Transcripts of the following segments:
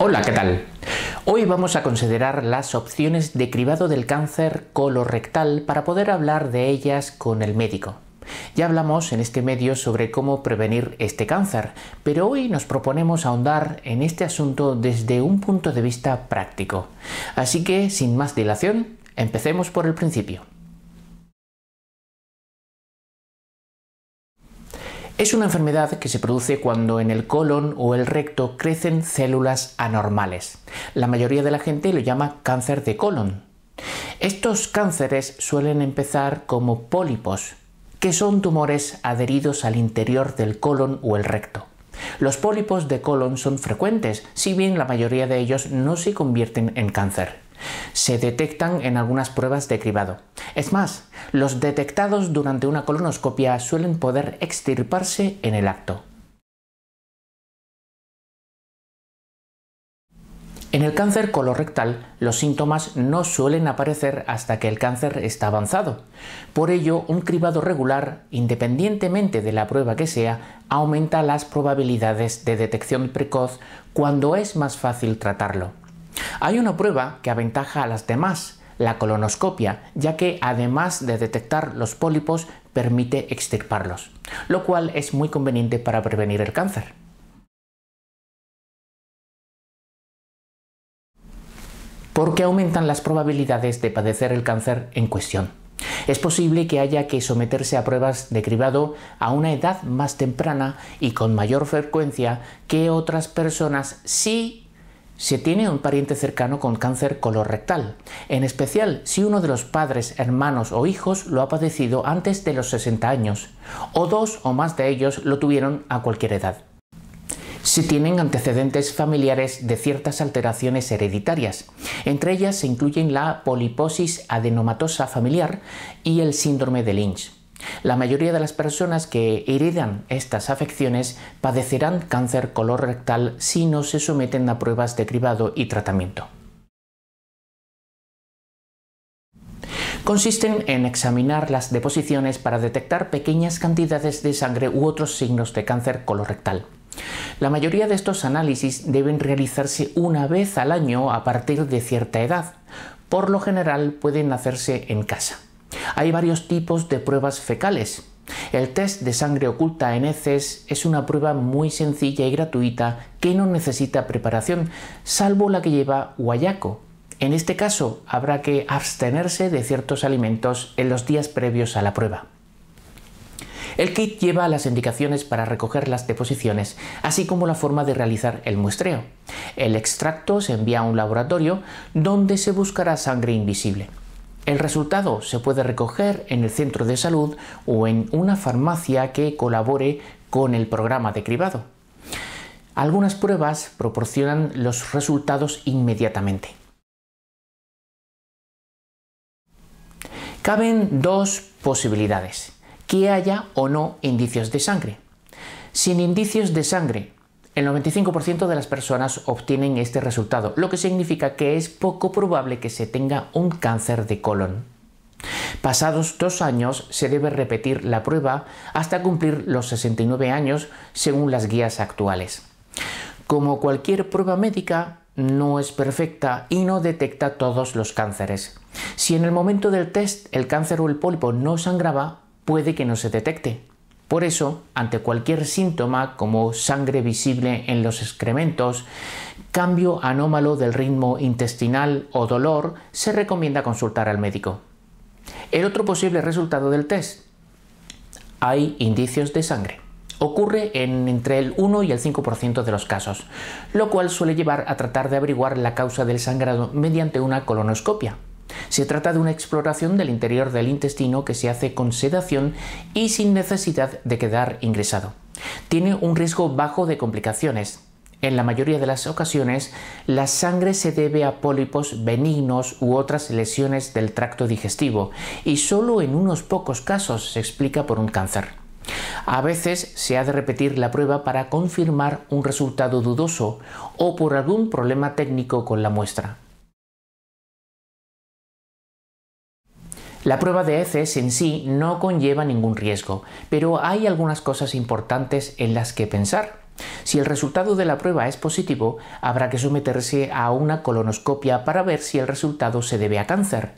Hola, ¿qué tal? Hoy vamos a considerar las opciones de cribado del cáncer colorectal para poder hablar de ellas con el médico. Ya hablamos en este medio sobre cómo prevenir este cáncer, pero hoy nos proponemos ahondar en este asunto desde un punto de vista práctico. Así que, sin más dilación, empecemos por el principio. Es una enfermedad que se produce cuando en el colon o el recto crecen células anormales. La mayoría de la gente lo llama cáncer de colon. Estos cánceres suelen empezar como pólipos, que son tumores adheridos al interior del colon o el recto. Los pólipos de colon son frecuentes, si bien la mayoría de ellos no se convierten en cáncer se detectan en algunas pruebas de cribado. Es más, los detectados durante una colonoscopia suelen poder extirparse en el acto. En el cáncer colorectal, los síntomas no suelen aparecer hasta que el cáncer está avanzado. Por ello, un cribado regular, independientemente de la prueba que sea, aumenta las probabilidades de detección precoz cuando es más fácil tratarlo. Hay una prueba que aventaja a las demás, la colonoscopia, ya que además de detectar los pólipos, permite extirparlos, lo cual es muy conveniente para prevenir el cáncer. porque aumentan las probabilidades de padecer el cáncer en cuestión? Es posible que haya que someterse a pruebas de cribado a una edad más temprana y con mayor frecuencia que otras personas si se tiene un pariente cercano con cáncer colorectal, en especial si uno de los padres, hermanos o hijos lo ha padecido antes de los 60 años, o dos o más de ellos lo tuvieron a cualquier edad. Si tienen antecedentes familiares de ciertas alteraciones hereditarias, entre ellas se incluyen la poliposis adenomatosa familiar y el síndrome de Lynch. La mayoría de las personas que heredan estas afecciones padecerán cáncer colorectal si no se someten a pruebas de cribado y tratamiento. Consisten en examinar las deposiciones para detectar pequeñas cantidades de sangre u otros signos de cáncer colorectal. La mayoría de estos análisis deben realizarse una vez al año a partir de cierta edad. Por lo general pueden hacerse en casa. Hay varios tipos de pruebas fecales. El test de sangre oculta en heces es una prueba muy sencilla y gratuita que no necesita preparación, salvo la que lleva guayaco. En este caso, habrá que abstenerse de ciertos alimentos en los días previos a la prueba. El kit lleva las indicaciones para recoger las deposiciones, así como la forma de realizar el muestreo. El extracto se envía a un laboratorio donde se buscará sangre invisible. El resultado se puede recoger en el centro de salud o en una farmacia que colabore con el programa de cribado. Algunas pruebas proporcionan los resultados inmediatamente. Caben dos posibilidades, que haya o no indicios de sangre. Sin indicios de sangre, el 95% de las personas obtienen este resultado, lo que significa que es poco probable que se tenga un cáncer de colon. Pasados dos años se debe repetir la prueba hasta cumplir los 69 años según las guías actuales. Como cualquier prueba médica, no es perfecta y no detecta todos los cánceres. Si en el momento del test el cáncer o el pólipo no sangraba, puede que no se detecte. Por eso, ante cualquier síntoma como sangre visible en los excrementos, cambio anómalo del ritmo intestinal o dolor, se recomienda consultar al médico. El otro posible resultado del test. Hay indicios de sangre. Ocurre en entre el 1 y el 5% de los casos, lo cual suele llevar a tratar de averiguar la causa del sangrado mediante una colonoscopia. Se trata de una exploración del interior del intestino que se hace con sedación y sin necesidad de quedar ingresado. Tiene un riesgo bajo de complicaciones. En la mayoría de las ocasiones, la sangre se debe a pólipos benignos u otras lesiones del tracto digestivo y solo en unos pocos casos se explica por un cáncer. A veces se ha de repetir la prueba para confirmar un resultado dudoso o por algún problema técnico con la muestra. La prueba de heces en sí no conlleva ningún riesgo, pero hay algunas cosas importantes en las que pensar. Si el resultado de la prueba es positivo, habrá que someterse a una colonoscopia para ver si el resultado se debe a cáncer.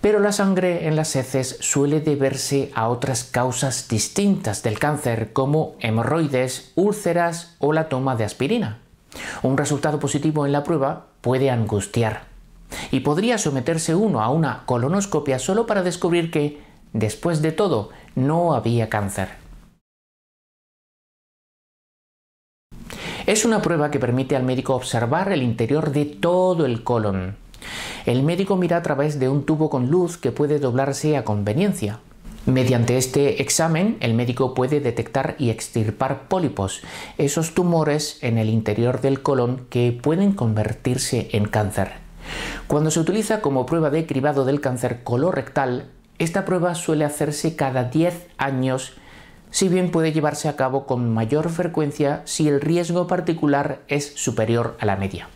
Pero la sangre en las heces suele deberse a otras causas distintas del cáncer, como hemorroides, úlceras o la toma de aspirina. Un resultado positivo en la prueba puede angustiar. Y podría someterse uno a una colonoscopia solo para descubrir que, después de todo, no había cáncer. Es una prueba que permite al médico observar el interior de todo el colon. El médico mira a través de un tubo con luz que puede doblarse a conveniencia. Mediante este examen, el médico puede detectar y extirpar pólipos, esos tumores en el interior del colon que pueden convertirse en cáncer. Cuando se utiliza como prueba de cribado del cáncer colorectal, esta prueba suele hacerse cada 10 años, si bien puede llevarse a cabo con mayor frecuencia si el riesgo particular es superior a la media.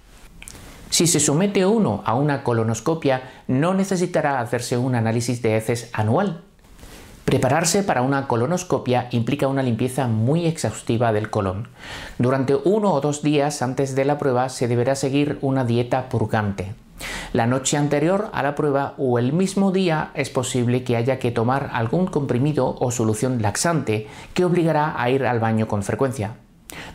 Si se somete uno a una colonoscopia, no necesitará hacerse un análisis de heces anual, Prepararse para una colonoscopia implica una limpieza muy exhaustiva del colon. Durante uno o dos días antes de la prueba se deberá seguir una dieta purgante. La noche anterior a la prueba o el mismo día es posible que haya que tomar algún comprimido o solución laxante que obligará a ir al baño con frecuencia.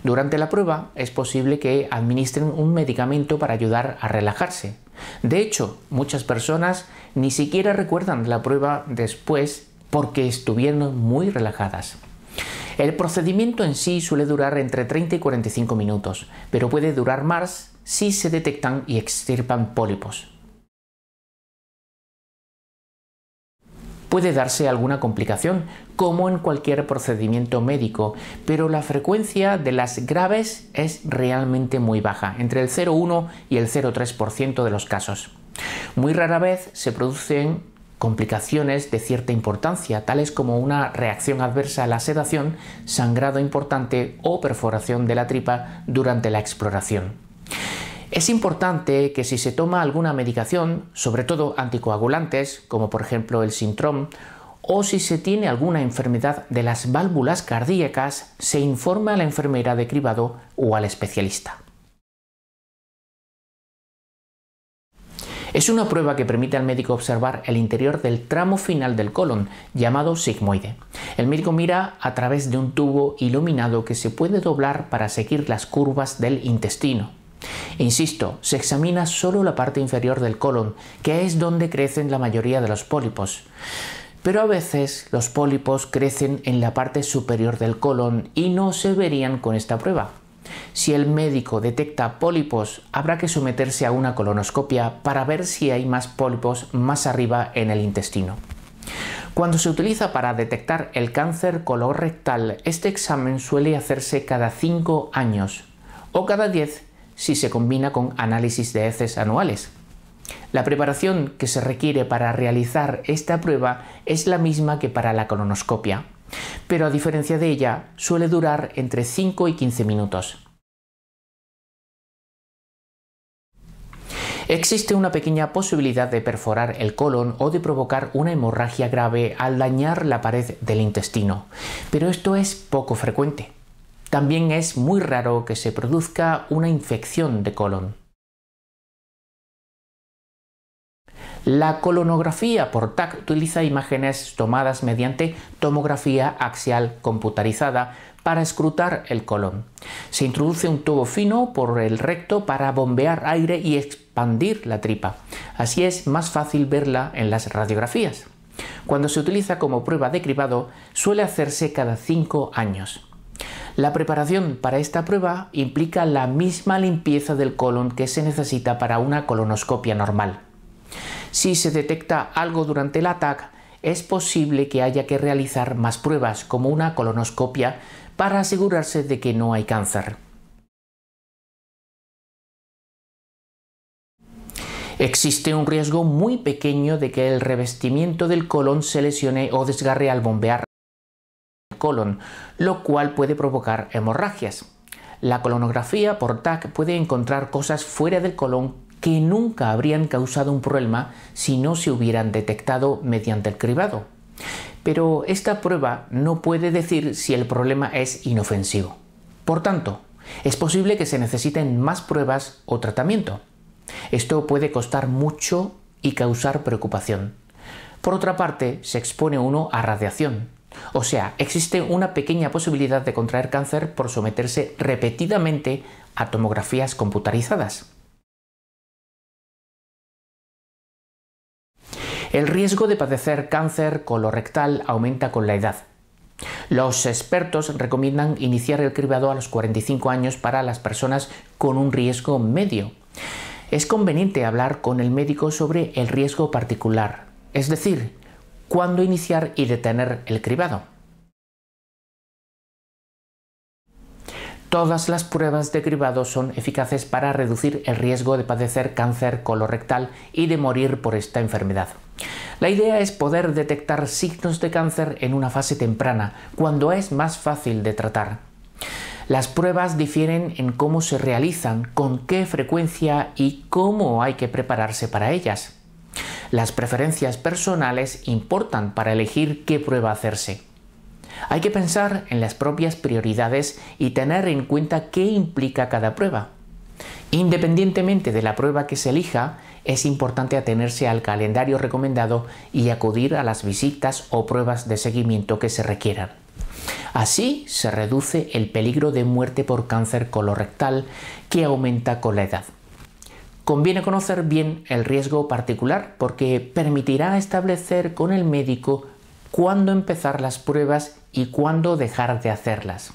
Durante la prueba es posible que administren un medicamento para ayudar a relajarse. De hecho, muchas personas ni siquiera recuerdan la prueba después porque estuvieron muy relajadas. El procedimiento en sí suele durar entre 30 y 45 minutos, pero puede durar más si se detectan y extirpan pólipos. Puede darse alguna complicación, como en cualquier procedimiento médico, pero la frecuencia de las graves es realmente muy baja, entre el 0,1 y el 0,3% de los casos. Muy rara vez se producen complicaciones de cierta importancia, tales como una reacción adversa a la sedación, sangrado importante o perforación de la tripa durante la exploración. Es importante que si se toma alguna medicación, sobre todo anticoagulantes, como por ejemplo el Sintrom, o si se tiene alguna enfermedad de las válvulas cardíacas, se informe a la enfermera de cribado o al especialista. Es una prueba que permite al médico observar el interior del tramo final del colon, llamado sigmoide. El médico mira a través de un tubo iluminado que se puede doblar para seguir las curvas del intestino. Insisto, se examina solo la parte inferior del colon, que es donde crecen la mayoría de los pólipos. Pero a veces los pólipos crecen en la parte superior del colon y no se verían con esta prueba. Si el médico detecta pólipos, habrá que someterse a una colonoscopia para ver si hay más pólipos más arriba en el intestino. Cuando se utiliza para detectar el cáncer colorectal, este examen suele hacerse cada 5 años o cada 10 si se combina con análisis de heces anuales. La preparación que se requiere para realizar esta prueba es la misma que para la colonoscopia, pero a diferencia de ella suele durar entre 5 y 15 minutos. Existe una pequeña posibilidad de perforar el colon o de provocar una hemorragia grave al dañar la pared del intestino, pero esto es poco frecuente. También es muy raro que se produzca una infección de colon. La colonografía por TAC utiliza imágenes tomadas mediante tomografía axial computarizada para escrutar el colon. Se introduce un tubo fino por el recto para bombear aire y expandir la tripa. Así es más fácil verla en las radiografías. Cuando se utiliza como prueba de cribado, suele hacerse cada 5 años. La preparación para esta prueba implica la misma limpieza del colon que se necesita para una colonoscopia normal. Si se detecta algo durante el ataque, es posible que haya que realizar más pruebas, como una colonoscopia, para asegurarse de que no hay cáncer. Existe un riesgo muy pequeño de que el revestimiento del colon se lesione o desgarre al bombear el colon, lo cual puede provocar hemorragias. La colonografía por TAC puede encontrar cosas fuera del colon que nunca habrían causado un problema si no se hubieran detectado mediante el cribado. Pero esta prueba no puede decir si el problema es inofensivo. Por tanto, es posible que se necesiten más pruebas o tratamiento. Esto puede costar mucho y causar preocupación. Por otra parte, se expone uno a radiación. O sea, existe una pequeña posibilidad de contraer cáncer por someterse repetidamente a tomografías computarizadas. El riesgo de padecer cáncer colorectal aumenta con la edad. Los expertos recomiendan iniciar el cribado a los 45 años para las personas con un riesgo medio. Es conveniente hablar con el médico sobre el riesgo particular, es decir, cuándo iniciar y detener el cribado. Todas las pruebas de cribado son eficaces para reducir el riesgo de padecer cáncer colorectal y de morir por esta enfermedad. La idea es poder detectar signos de cáncer en una fase temprana, cuando es más fácil de tratar. Las pruebas difieren en cómo se realizan, con qué frecuencia y cómo hay que prepararse para ellas. Las preferencias personales importan para elegir qué prueba hacerse. Hay que pensar en las propias prioridades y tener en cuenta qué implica cada prueba. Independientemente de la prueba que se elija, es importante atenerse al calendario recomendado y acudir a las visitas o pruebas de seguimiento que se requieran. Así se reduce el peligro de muerte por cáncer colorectal que aumenta con la edad. Conviene conocer bien el riesgo particular porque permitirá establecer con el médico cuándo empezar las pruebas y cuándo dejar de hacerlas.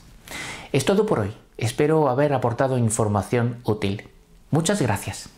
Es todo por hoy. Espero haber aportado información útil. Muchas gracias.